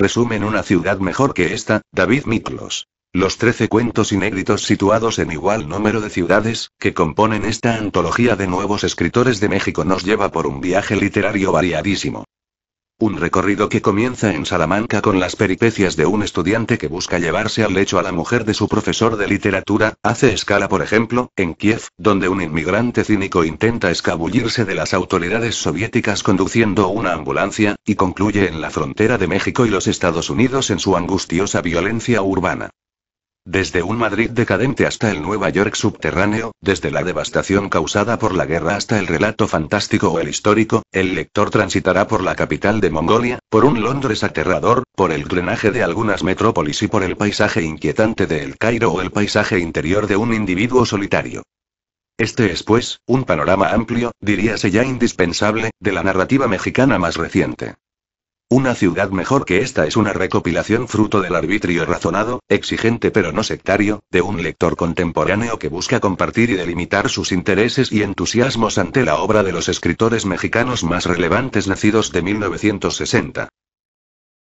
Resumen una ciudad mejor que esta, David Miklos. Los trece cuentos inéditos situados en igual número de ciudades, que componen esta antología de nuevos escritores de México nos lleva por un viaje literario variadísimo. Un recorrido que comienza en Salamanca con las peripecias de un estudiante que busca llevarse al lecho a la mujer de su profesor de literatura, hace escala por ejemplo, en Kiev, donde un inmigrante cínico intenta escabullirse de las autoridades soviéticas conduciendo una ambulancia, y concluye en la frontera de México y los Estados Unidos en su angustiosa violencia urbana. Desde un Madrid decadente hasta el Nueva York subterráneo, desde la devastación causada por la guerra hasta el relato fantástico o el histórico, el lector transitará por la capital de Mongolia, por un Londres aterrador, por el drenaje de algunas metrópolis y por el paisaje inquietante de El Cairo o el paisaje interior de un individuo solitario. Este es, pues, un panorama amplio, diríase ya indispensable, de la narrativa mexicana más reciente. Una ciudad mejor que esta es una recopilación fruto del arbitrio razonado, exigente pero no sectario, de un lector contemporáneo que busca compartir y delimitar sus intereses y entusiasmos ante la obra de los escritores mexicanos más relevantes nacidos de 1960.